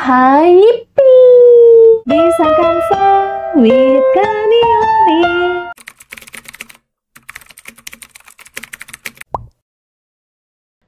Haipi Bisa disangkan sawit kanioni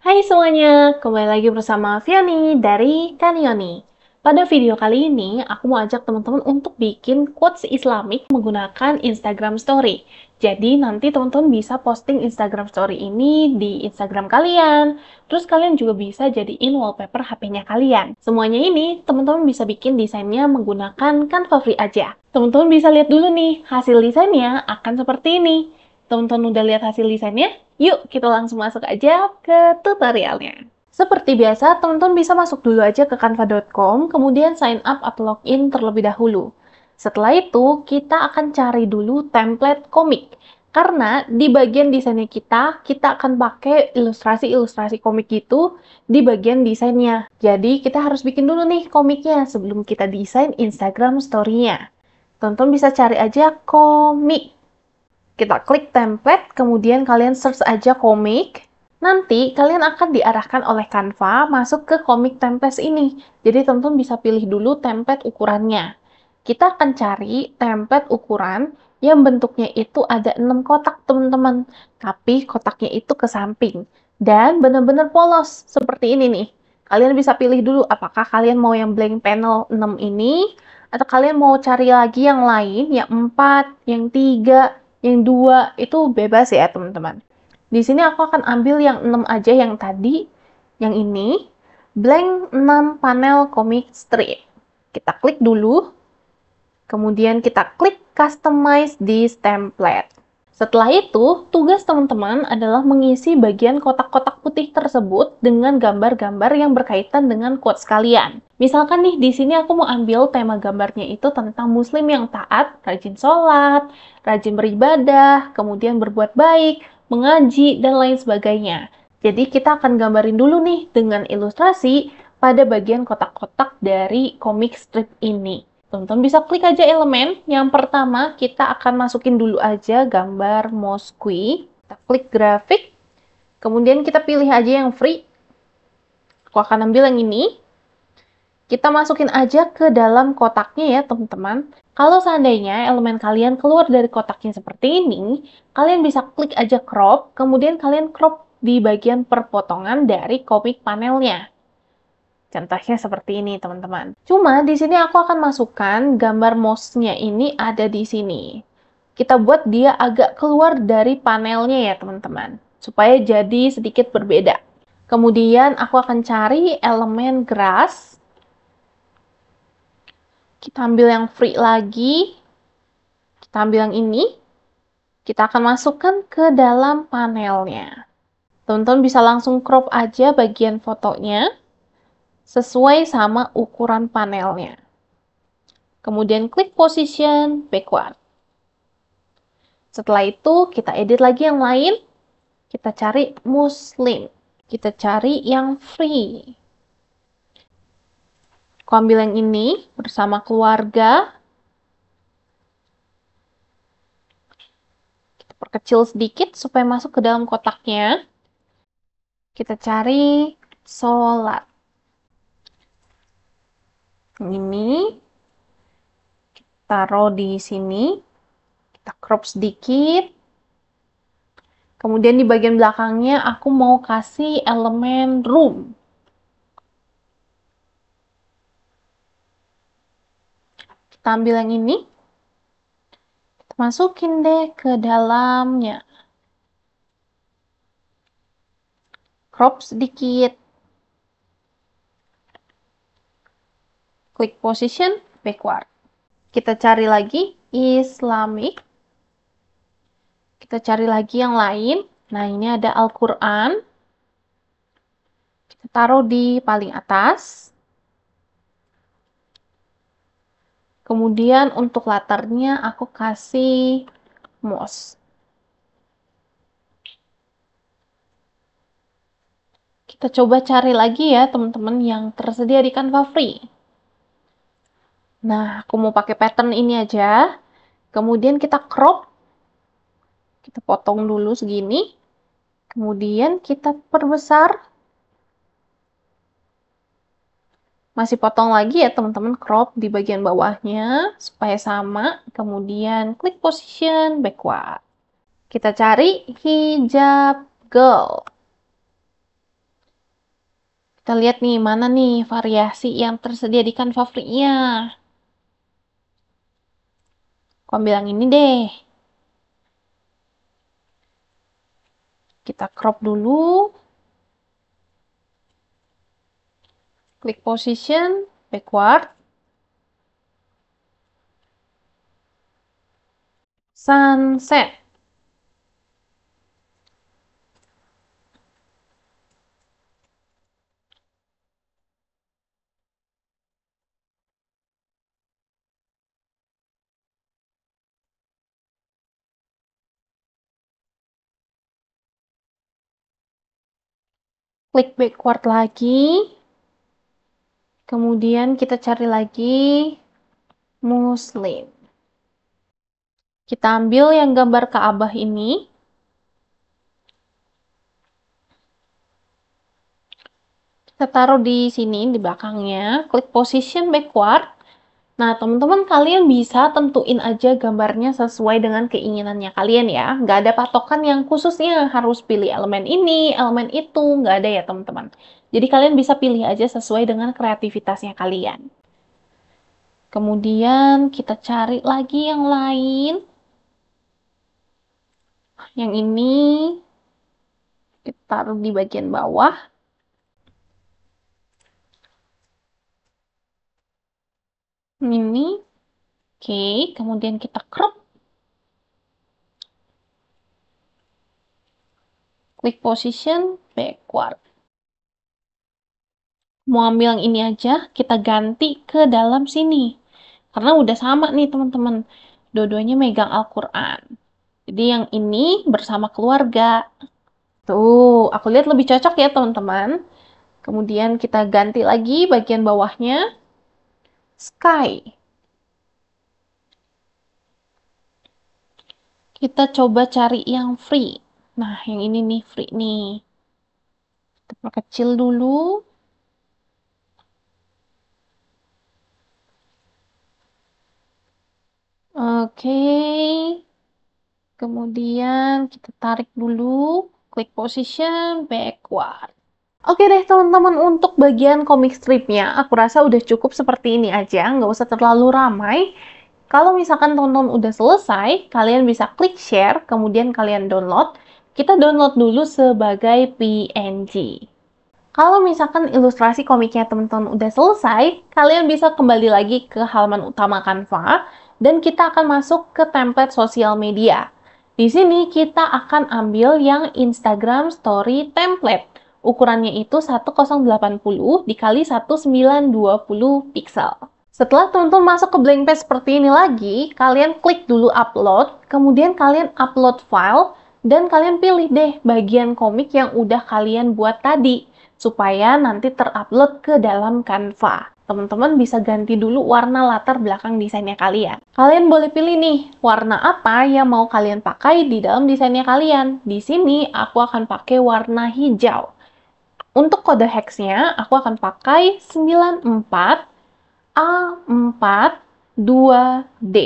Hai semuanya, kembali lagi bersama Viani dari Kanioni. Pada video kali ini, aku mau ajak teman-teman untuk bikin quotes Islamic menggunakan Instagram Story. Jadi nanti teman-teman bisa posting Instagram Story ini di Instagram kalian. Terus kalian juga bisa jadiin wallpaper HP-nya kalian. Semuanya ini teman-teman bisa bikin desainnya menggunakan Canva Free aja. Teman-teman bisa lihat dulu nih, hasil desainnya akan seperti ini. Teman-teman udah lihat hasil desainnya? Yuk kita langsung masuk aja ke tutorialnya. Seperti biasa, teman-teman bisa masuk dulu aja ke canva.com, kemudian sign up atau login terlebih dahulu. Setelah itu, kita akan cari dulu template komik. Karena di bagian desainnya kita, kita akan pakai ilustrasi-ilustrasi komik itu di bagian desainnya. Jadi, kita harus bikin dulu nih komiknya sebelum kita desain Instagram story-nya. Tonton bisa cari aja komik. Kita klik template, kemudian kalian search aja komik Nanti kalian akan diarahkan oleh Canva masuk ke komik template ini. Jadi teman-teman bisa pilih dulu template ukurannya. Kita akan cari template ukuran yang bentuknya itu ada 6 kotak teman-teman. Tapi kotaknya itu ke samping. Dan benar-benar polos seperti ini nih. Kalian bisa pilih dulu apakah kalian mau yang blank panel 6 ini atau kalian mau cari lagi yang lain, yang 4, yang 3, yang 2, itu bebas ya teman-teman. Di sini aku akan ambil yang 6 aja yang tadi, yang ini, blank 6 panel comic strip. Kita klik dulu, kemudian kita klik customize this template. Setelah itu, tugas teman-teman adalah mengisi bagian kotak-kotak putih tersebut dengan gambar-gambar yang berkaitan dengan quotes kalian. Misalkan nih, di sini aku mau ambil tema gambarnya itu tentang muslim yang taat, rajin sholat, rajin beribadah, kemudian berbuat baik, mengaji, dan lain sebagainya. Jadi kita akan gambarin dulu nih dengan ilustrasi pada bagian kotak-kotak dari komik strip ini. Tonton bisa klik aja elemen. Yang pertama kita akan masukin dulu aja gambar Moskwi. Kita klik grafik. Kemudian kita pilih aja yang free. Aku akan ambil yang ini. Kita masukin aja ke dalam kotaknya ya teman-teman. Kalau seandainya elemen kalian keluar dari kotaknya seperti ini, kalian bisa klik aja crop, kemudian kalian crop di bagian perpotongan dari komik panelnya. Contohnya seperti ini, teman-teman. Cuma di sini aku akan masukkan gambar mouse-nya ini ada di sini. Kita buat dia agak keluar dari panelnya ya, teman-teman. Supaya jadi sedikit berbeda. Kemudian aku akan cari elemen grass kita ambil yang free lagi, kita ambil yang ini, kita akan masukkan ke dalam panelnya. Teman-teman bisa langsung crop aja bagian fotonya sesuai sama ukuran panelnya. Kemudian klik position backward. Setelah itu kita edit lagi yang lain, kita cari muslim, kita cari yang free. Aku ambil yang ini bersama keluarga. Kita perkecil sedikit supaya masuk ke dalam kotaknya. Kita cari sholat. Ini Kita taruh di sini. Kita crop sedikit. Kemudian di bagian belakangnya aku mau kasih elemen room. ambil yang ini, kita masukin deh ke dalamnya. Crop sedikit. Klik position backward. Kita cari lagi Islamic. Kita cari lagi yang lain. Nah, ini ada Al-Quran. Kita taruh di paling atas. Kemudian untuk latarnya aku kasih moss. Kita coba cari lagi ya teman-teman yang tersedia di Canva Free. Nah, aku mau pakai pattern ini aja. Kemudian kita crop. Kita potong dulu segini. Kemudian kita perbesar masih potong lagi ya teman-teman crop di bagian bawahnya supaya sama. Kemudian klik position backward. Kita cari hijab girl. Kita lihat nih mana nih variasi yang tersedia di Canva Free-nya. Aku ambil yang ini deh. Kita crop dulu. klik position, backward. Sunset. klik backward lagi Kemudian kita cari lagi muslim. Kita ambil yang gambar Ka'bah ini. Kita taruh di sini, di belakangnya. Klik position backward. Nah, teman-teman kalian bisa tentuin aja gambarnya sesuai dengan keinginannya kalian ya. Nggak ada patokan yang khususnya harus pilih elemen ini, elemen itu, nggak ada ya teman-teman. Jadi kalian bisa pilih aja sesuai dengan kreativitasnya kalian. Kemudian kita cari lagi yang lain. Yang ini kita taruh di bagian bawah. Ini, oke, kemudian kita crop, klik position backward. Mau ambil yang ini aja, kita ganti ke dalam sini. Karena udah sama nih teman-teman, dua-duanya megang Al-Quran. Jadi yang ini bersama keluarga. Tuh, aku lihat lebih cocok ya teman-teman. Kemudian kita ganti lagi bagian bawahnya sky. Kita coba cari yang free. Nah, yang ini nih free nih. Kita perkecil dulu. Oke. Okay. Kemudian kita tarik dulu, klik position backward. Oke deh teman-teman, untuk bagian komik stripnya, aku rasa udah cukup seperti ini aja, nggak usah terlalu ramai. Kalau misalkan teman-teman udah selesai, kalian bisa klik share, kemudian kalian download. Kita download dulu sebagai PNG. Kalau misalkan ilustrasi komiknya teman-teman udah selesai, kalian bisa kembali lagi ke halaman utama Canva, dan kita akan masuk ke template sosial media. Di sini kita akan ambil yang Instagram Story Template. Ukurannya itu 1080 dikali 1920 pixel. Setelah teman-teman masuk ke blank page seperti ini lagi, kalian klik dulu upload, kemudian kalian upload file, dan kalian pilih deh bagian komik yang udah kalian buat tadi, supaya nanti terupload ke dalam Canva. Teman-teman bisa ganti dulu warna latar belakang desainnya kalian. Kalian boleh pilih nih, warna apa yang mau kalian pakai di dalam desainnya kalian. Di sini, aku akan pakai warna hijau. Untuk kode hexnya, aku akan pakai 94A42D.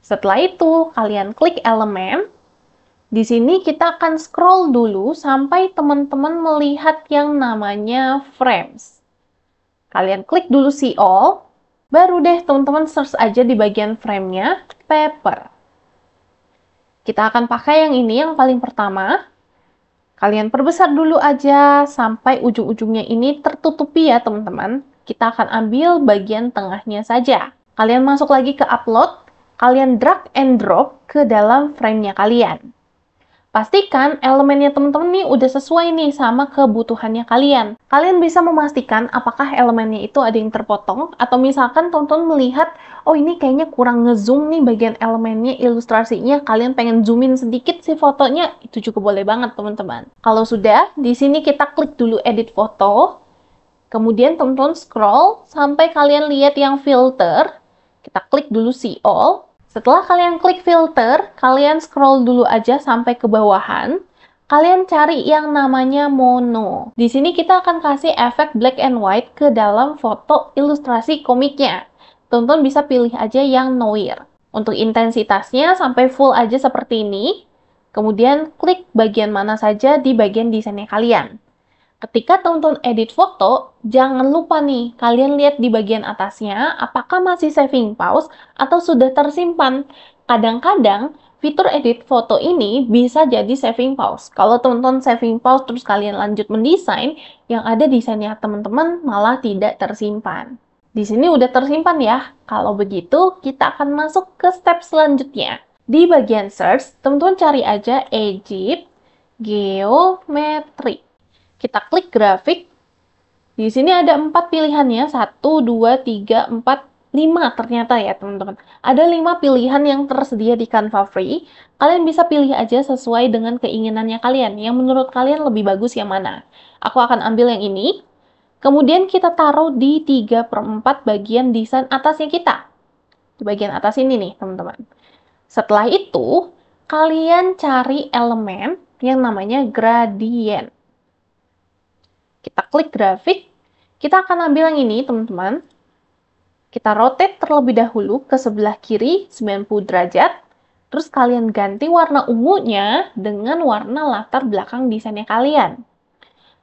Setelah itu, kalian klik elemen. Di sini kita akan scroll dulu sampai teman-teman melihat yang namanya frames. Kalian klik dulu see all, baru deh teman-teman search aja di bagian framenya paper. Kita akan pakai yang ini yang paling pertama, Kalian perbesar dulu aja sampai ujung-ujungnya ini tertutupi ya teman-teman. Kita akan ambil bagian tengahnya saja. Kalian masuk lagi ke upload, kalian drag and drop ke dalam framenya kalian. Pastikan elemennya teman-teman nih udah sesuai nih sama kebutuhannya kalian. Kalian bisa memastikan apakah elemennya itu ada yang terpotong atau misalkan tonton melihat, oh ini kayaknya kurang ngezoom nih bagian elemennya, ilustrasinya, kalian pengen zoomin sedikit sih fotonya, itu juga boleh banget teman-teman. Kalau sudah, di sini kita klik dulu edit foto, kemudian teman-teman scroll sampai kalian lihat yang filter, kita klik dulu see all, setelah kalian klik filter, kalian scroll dulu aja sampai ke bawahan. Kalian cari yang namanya mono. Di sini kita akan kasih efek black and white ke dalam foto ilustrasi komiknya. Tonton bisa pilih aja yang noir. Untuk intensitasnya sampai full aja seperti ini. Kemudian klik bagian mana saja di bagian desainnya kalian. Ketika teman-teman edit foto, jangan lupa nih, kalian lihat di bagian atasnya apakah masih saving pause atau sudah tersimpan. Kadang-kadang, fitur edit foto ini bisa jadi saving pause. Kalau teman-teman saving pause terus kalian lanjut mendesain, yang ada desainnya teman-teman malah tidak tersimpan. Di sini udah tersimpan ya. Kalau begitu, kita akan masuk ke step selanjutnya. Di bagian search, teman-teman cari aja Egypt Geometric. Kita klik grafik. Di sini ada empat pilihannya, satu, dua, tiga, empat, lima. ternyata ya teman-teman. Ada lima pilihan yang tersedia di Canva Free. Kalian bisa pilih aja sesuai dengan keinginannya kalian. Yang menurut kalian lebih bagus yang mana. Aku akan ambil yang ini. Kemudian kita taruh di 3 per 4 bagian desain atasnya kita. Di bagian atas ini nih teman-teman. Setelah itu, kalian cari elemen yang namanya gradient. Kita klik grafik. Kita akan ambil yang ini, teman-teman. Kita rotate terlebih dahulu ke sebelah kiri 90 derajat. Terus kalian ganti warna ungunya dengan warna latar belakang desainnya kalian.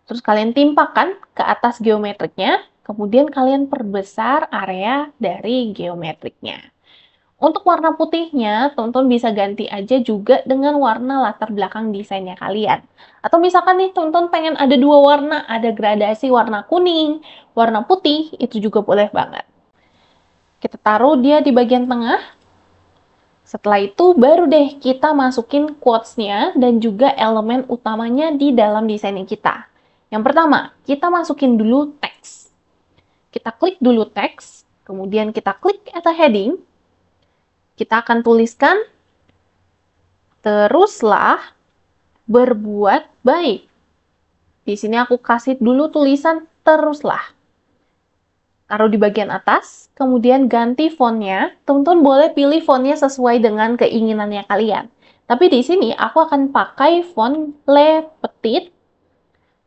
Terus kalian timpakan ke atas geometriknya. Kemudian kalian perbesar area dari geometriknya. Untuk warna putihnya, tonton bisa ganti aja juga dengan warna latar belakang desainnya kalian. Atau misalkan nih, tonton pengen ada dua warna, ada gradasi warna kuning, warna putih, itu juga boleh banget. Kita taruh dia di bagian tengah. Setelah itu, baru deh kita masukin quotes-nya dan juga elemen utamanya di dalam desain kita. Yang pertama, kita masukin dulu teks. Kita klik dulu teks, kemudian kita klik atau heading, kita akan tuliskan, teruslah berbuat baik. Di sini aku kasih dulu tulisan teruslah. Taruh di bagian atas, kemudian ganti fontnya. Teman-teman boleh pilih fontnya sesuai dengan keinginannya kalian. Tapi di sini aku akan pakai font Le Petit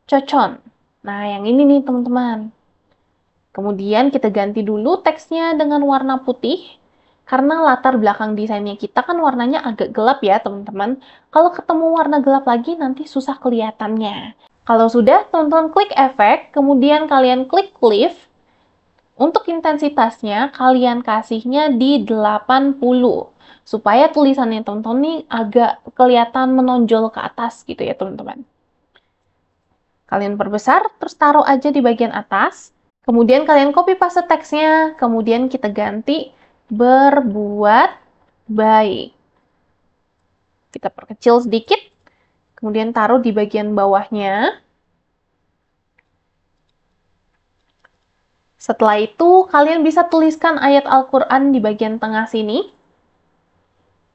Cocon. Nah, yang ini nih teman-teman. Kemudian kita ganti dulu teksnya dengan warna putih. Karena latar belakang desainnya kita kan warnanya agak gelap ya teman-teman. Kalau ketemu warna gelap lagi nanti susah kelihatannya. Kalau sudah, teman-teman klik efek, kemudian kalian klik lift. Untuk intensitasnya, kalian kasihnya di 80. Supaya tulisannya teman-teman nih agak kelihatan menonjol ke atas gitu ya teman-teman. Kalian perbesar, terus taruh aja di bagian atas. Kemudian kalian copy paste teksnya, kemudian kita ganti berbuat baik. Kita perkecil sedikit, kemudian taruh di bagian bawahnya. Setelah itu, kalian bisa tuliskan ayat Al-Quran di bagian tengah sini.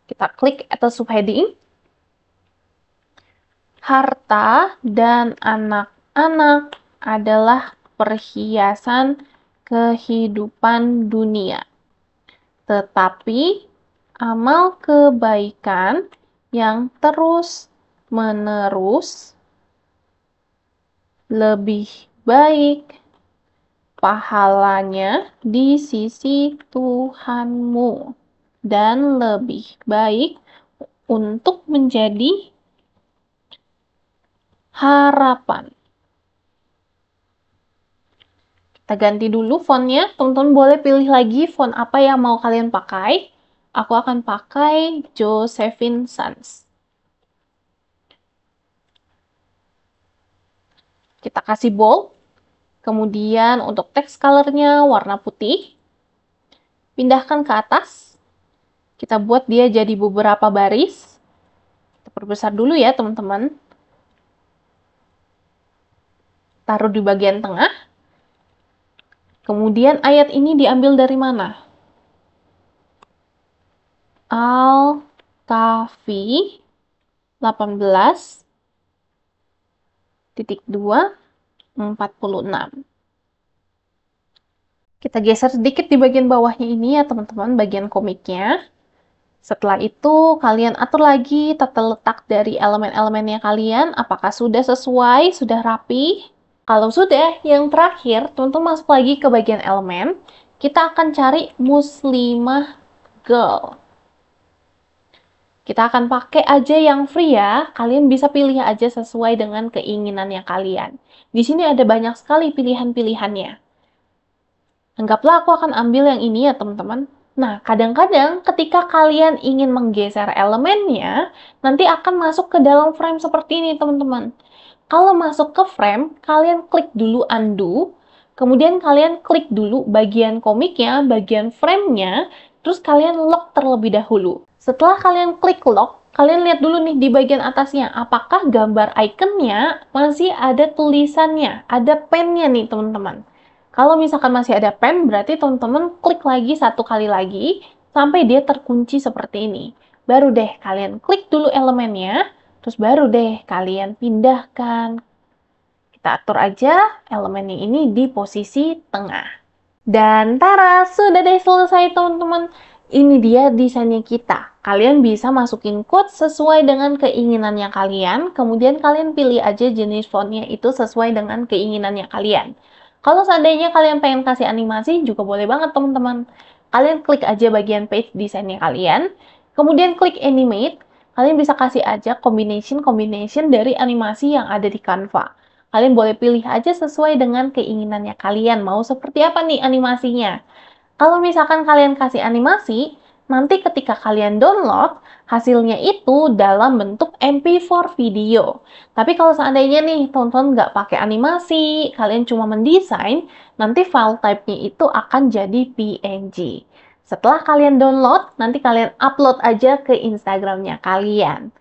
Kita klik atau subheading. Harta dan anak-anak adalah perhiasan kehidupan dunia tetapi amal kebaikan yang terus menerus lebih baik pahalanya di sisi Tuhanmu dan lebih baik untuk menjadi harapan. Kita ganti dulu fontnya. Teman-teman boleh pilih lagi font apa yang mau kalian pakai. Aku akan pakai Josephine Sans. Kita kasih bold. Kemudian untuk text color nya warna putih. Pindahkan ke atas. Kita buat dia jadi beberapa baris. Kita perbesar dulu ya teman-teman. Taruh di bagian tengah. Kemudian ayat ini diambil dari mana? Al-Kahfi 18 titik 2 46. Kita geser sedikit di bagian bawahnya ini ya teman-teman, bagian komiknya. Setelah itu, kalian atur lagi tata letak dari elemen-elemennya kalian, apakah sudah sesuai, sudah rapi. Kalau sudah, yang terakhir, teman masuk lagi ke bagian elemen. Kita akan cari muslimah girl. Kita akan pakai aja yang free ya. Kalian bisa pilih aja sesuai dengan keinginannya kalian. Di sini ada banyak sekali pilihan-pilihannya. Anggaplah aku akan ambil yang ini ya teman-teman. Nah, kadang-kadang ketika kalian ingin menggeser elemennya, nanti akan masuk ke dalam frame seperti ini teman-teman. Kalau masuk ke frame, kalian klik dulu undo, kemudian kalian klik dulu bagian komiknya, bagian framenya, terus kalian lock terlebih dahulu. Setelah kalian klik lock, kalian lihat dulu nih di bagian atasnya, apakah gambar ikonnya masih ada tulisannya, ada pennya nih teman-teman. Kalau misalkan masih ada pen, berarti teman-teman klik lagi satu kali lagi sampai dia terkunci seperti ini. Baru deh kalian klik dulu elemennya, Terus baru deh kalian pindahkan. Kita atur aja elemennya ini di posisi tengah. Dan tara, sudah deh selesai teman-teman. Ini dia desainnya kita. Kalian bisa masukin code sesuai dengan keinginannya kalian. Kemudian kalian pilih aja jenis fontnya itu sesuai dengan keinginannya kalian. Kalau seandainya kalian pengen kasih animasi juga boleh banget teman-teman. Kalian klik aja bagian page desainnya kalian. Kemudian klik animate kalian bisa kasih aja combination-combination dari animasi yang ada di Canva. Kalian boleh pilih aja sesuai dengan keinginannya kalian, mau seperti apa nih animasinya. Kalau misalkan kalian kasih animasi, nanti ketika kalian download, hasilnya itu dalam bentuk MP4 video. Tapi kalau seandainya nih tonton nggak pakai animasi, kalian cuma mendesain, nanti file type-nya itu akan jadi PNG. Setelah kalian download, nanti kalian upload aja ke Instagramnya kalian.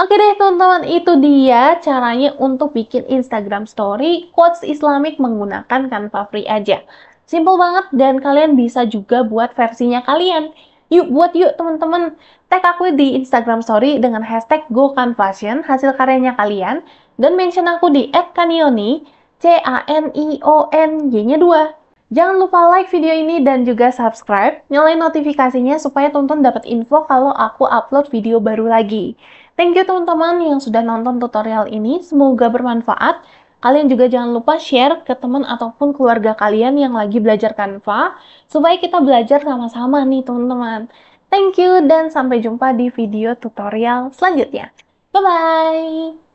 Oke deh teman-teman, itu dia caranya untuk bikin Instagram Story quotes Islamic menggunakan Canva Free aja. Simple banget dan kalian bisa juga buat versinya kalian. Yuk buat yuk teman-teman. Tag aku di Instagram Story dengan hashtag GoCanFashion hasil karyanya kalian dan mention aku di @canioni c a n i o n y-nya 2. Jangan lupa like video ini dan juga subscribe, nyalain notifikasinya supaya tonton dapat info kalau aku upload video baru lagi. Thank you teman-teman yang sudah nonton tutorial ini, semoga bermanfaat. Kalian juga jangan lupa share ke teman ataupun keluarga kalian yang lagi belajar kanva, supaya kita belajar sama-sama nih teman-teman. Thank you dan sampai jumpa di video tutorial selanjutnya. Bye-bye!